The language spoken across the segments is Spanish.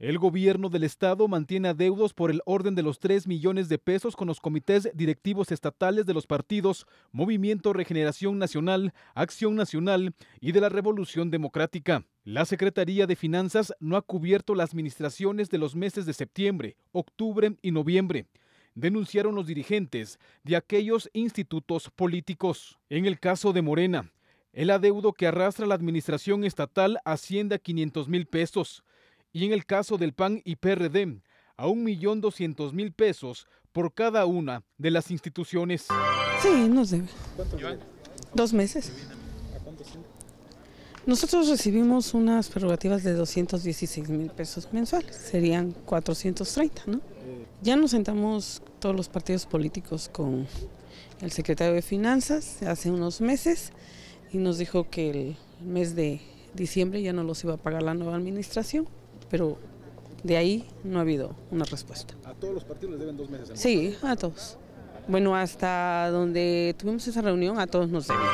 El gobierno del estado mantiene adeudos por el orden de los 3 millones de pesos con los comités directivos estatales de los partidos Movimiento Regeneración Nacional, Acción Nacional y de la Revolución Democrática. La Secretaría de Finanzas no ha cubierto las administraciones de los meses de septiembre, octubre y noviembre denunciaron los dirigentes de aquellos institutos políticos. En el caso de Morena, el adeudo que arrastra la administración estatal asciende a 500 mil pesos, y en el caso del PAN y PRD a 1.200.000 pesos por cada una de las instituciones. Sí, nos debe. Dos meses. Nosotros recibimos unas prerrogativas de 216 mil pesos mensuales, serían 430, ¿no? Ya nos sentamos todos los partidos políticos con el secretario de Finanzas hace unos meses y nos dijo que el mes de diciembre ya no los iba a pagar la nueva administración pero de ahí no ha habido una respuesta. ¿A todos los partidos les deben dos meses? Sí, a todos. Bueno, hasta donde tuvimos esa reunión, a todos nos deben.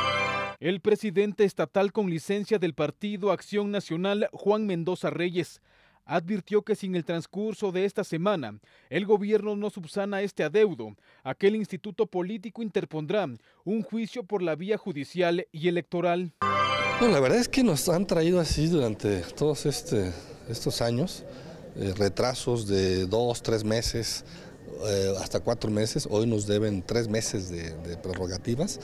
El presidente estatal con licencia del Partido Acción Nacional, Juan Mendoza Reyes, advirtió que sin el transcurso de esta semana el gobierno no subsana este adeudo, aquel instituto político interpondrá un juicio por la vía judicial y electoral. No, la verdad es que nos han traído así durante todos este estos años, eh, retrasos de dos, tres meses, eh, hasta cuatro meses, hoy nos deben tres meses de, prerrogativas.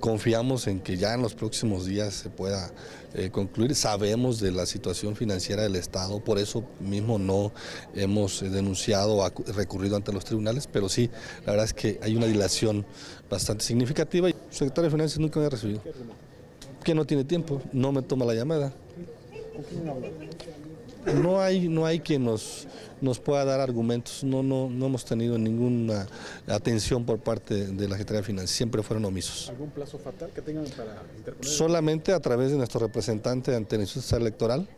Confiamos en que ya en los próximos días se pueda eh, concluir. Sabemos de la situación financiera del Estado, por eso mismo no hemos denunciado o recurrido ante los tribunales, pero sí, la verdad es que hay una dilación bastante significativa. El secretario de Finanzas nunca me ha recibido. Que no tiene tiempo, no me toma la llamada no hay, no hay quien nos, nos pueda dar argumentos, no, no, no hemos tenido ninguna atención por parte de la Secretaría de Finanzas, siempre fueron omisos. ¿Algún plazo fatal que tengan para interponer? Solamente a través de nuestro representante ante el instituto electoral,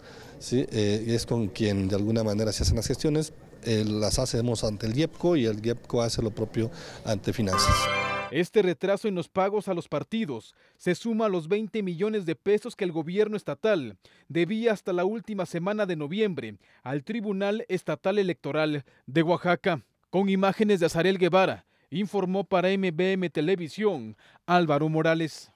eh, es con quien de alguna manera se hacen las gestiones, eh, las hacemos ante el IEPCO y el IEPCO hace lo propio ante finanzas. Este retraso en los pagos a los partidos se suma a los 20 millones de pesos que el gobierno estatal debía hasta la última semana de noviembre al Tribunal Estatal Electoral de Oaxaca. Con imágenes de Azarel Guevara, informó para MBM Televisión Álvaro Morales.